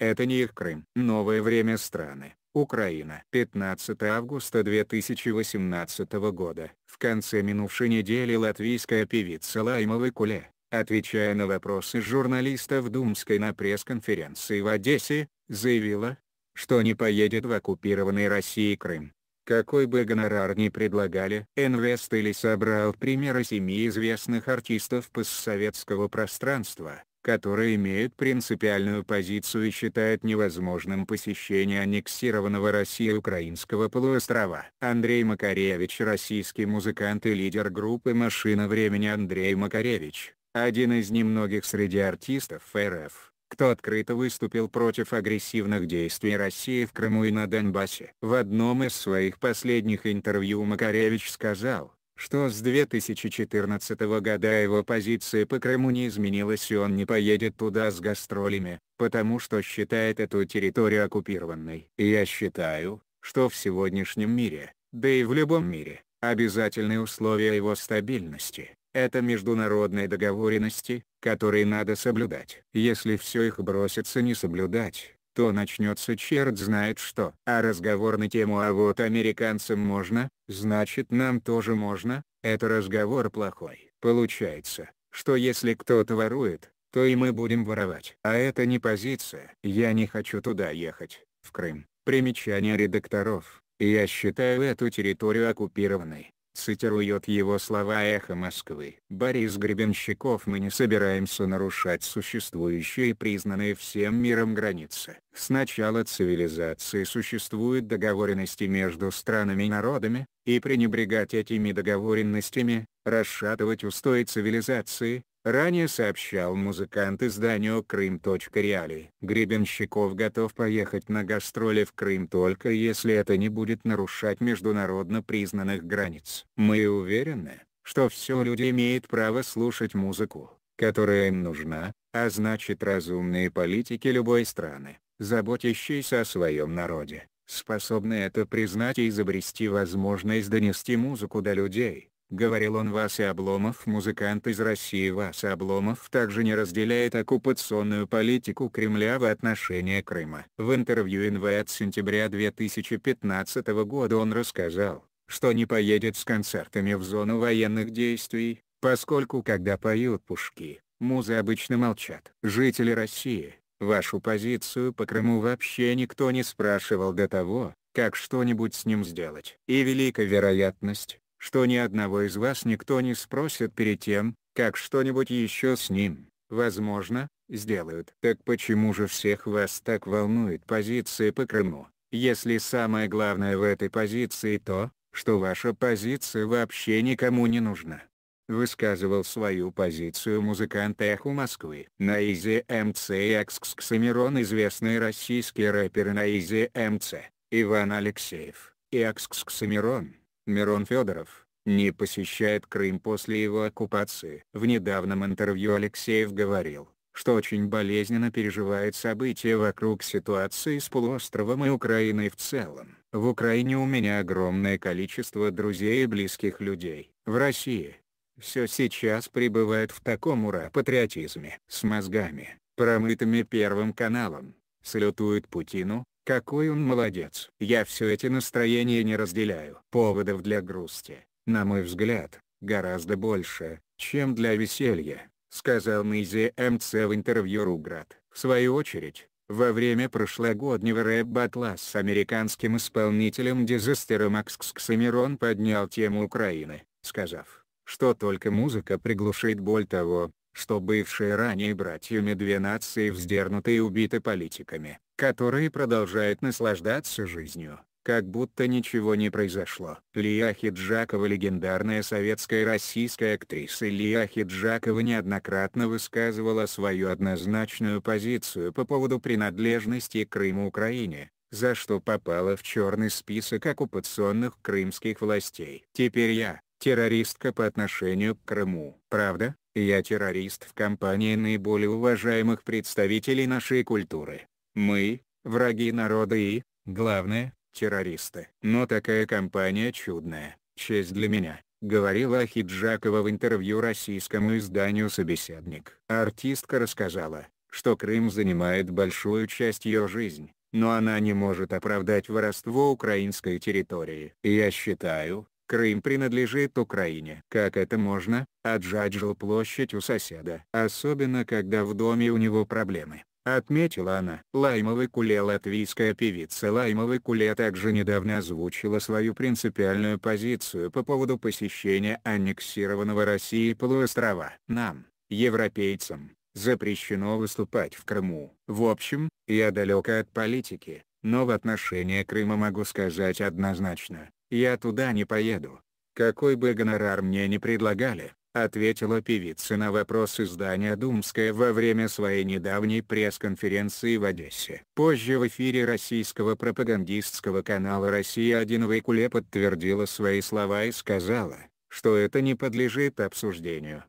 Это не их Крым. Новое время страны. Украина. 15 августа 2018 года. В конце минувшей недели латвийская певица Лаймова Куле, отвечая на вопросы журналистов Думской на пресс-конференции в Одессе, заявила, что не поедет в оккупированный Россией Крым. Какой бы гонорар ни предлагали, Энвест или собрал примеры семи известных артистов постсоветского пространства, который имеет принципиальную позицию и считает невозможным посещение аннексированного России украинского полуострова. Андрей Макаревич российский музыкант и лидер группы «Машина времени» Андрей Макаревич, один из немногих среди артистов РФ, кто открыто выступил против агрессивных действий России в Крыму и на Донбассе. В одном из своих последних интервью Макаревич сказал, что с 2014 года его позиция по Крыму не изменилась и он не поедет туда с гастролями, потому что считает эту территорию оккупированной. Я считаю, что в сегодняшнем мире, да и в любом мире, обязательные условия его стабильности – это международные договоренности, которые надо соблюдать. Если все их бросится не соблюдать, то начнется черт знает что. А разговор на тему «а вот американцам можно, значит нам тоже можно» — это разговор плохой. Получается, что если кто-то ворует, то и мы будем воровать. А это не позиция. Я не хочу туда ехать, в Крым. Примечание редакторов. Я считаю эту территорию оккупированной. Цитирует его слова «Эхо Москвы». Борис Гребенщиков «Мы не собираемся нарушать существующие и признанные всем миром границы. С начала цивилизации существуют договоренности между странами и народами, и пренебрегать этими договоренностями, расшатывать устои цивилизации, Ранее сообщал музыкант изданию «Крым.реалии». Гребенщиков готов поехать на гастроли в Крым только если это не будет нарушать международно признанных границ. Мы уверены, что все люди имеют право слушать музыку, которая им нужна, а значит разумные политики любой страны, заботящиеся о своем народе, способны это признать и изобрести возможность донести музыку до людей Говорил он Вася Обломов музыкант из России Вася Обломов также не разделяет оккупационную политику Кремля в отношении Крыма. В интервью НВ от сентября 2015 года он рассказал, что не поедет с концертами в зону военных действий, поскольку когда поют пушки, музы обычно молчат. Жители России, вашу позицию по Крыму вообще никто не спрашивал до того, как что-нибудь с ним сделать. И велика вероятность, что ни одного из вас никто не спросит перед тем, как что-нибудь еще с ним, возможно, сделают. Так почему же всех вас так волнует позиция по Крыму, если самое главное в этой позиции то, что ваша позиция вообще никому не нужна? Высказывал свою позицию музыкант «Эхо Москвы». Наизи МЦ и Аксксамирон известные российские рэперы Наизи МЦ, Иван Алексеев, и Аксксамирон Мирон Федоров, не посещает Крым после его оккупации. В недавнем интервью Алексеев говорил, что очень болезненно переживает события вокруг ситуации с полуостровом и Украиной в целом. В Украине у меня огромное количество друзей и близких людей. В России. Все сейчас пребывает в таком ура-патриотизме. С мозгами, промытыми Первым каналом, салютуют Путину, какой он молодец. Я все эти настроения не разделяю. Поводов для грусти, на мой взгляд, гораздо больше, чем для веселья, сказал Низи МЦ в интервью Руград. В свою очередь, во время прошлогоднего рэп-батла с американским исполнителем Дизастером Аксксамирон поднял тему Украины, сказав, что только музыка приглушит боль того, что бывшие ранее братьями две нации вздернуты и убиты политиками, которые продолжают наслаждаться жизнью, как будто ничего не произошло. Лия Хиджакова легендарная советская российская актриса Лия Хиджакова неоднократно высказывала свою однозначную позицию по поводу принадлежности Крыма Украине, за что попала в черный список оккупационных крымских властей. Теперь я, террористка по отношению к Крыму. Правда? Я террорист в компании наиболее уважаемых представителей нашей культуры. Мы – враги народа и, главное, террористы. Но такая компания чудная, честь для меня говорила Хиджакова в интервью российскому изданию «Собеседник». Артистка рассказала, что Крым занимает большую часть ее жизни, но она не может оправдать воровство украинской территории. «Я считаю, Крым принадлежит Украине. Как это можно, отжать жилплощадь у соседа? Особенно когда в доме у него проблемы. Отметила она. Лаймовый Куле латвийская певица Лаймовый Куле также недавно озвучила свою принципиальную позицию по поводу посещения аннексированного России полуострова. Нам, европейцам, запрещено выступать в Крыму. В общем, я далека от политики, но в отношении Крыма могу сказать однозначно, «Я туда не поеду. Какой бы гонорар мне не предлагали», — ответила певица на вопрос издания «Думская» во время своей недавней пресс-конференции в Одессе. Позже в эфире российского пропагандистского канала «Россия-1» Вайкуле подтвердила свои слова и сказала, что это не подлежит обсуждению.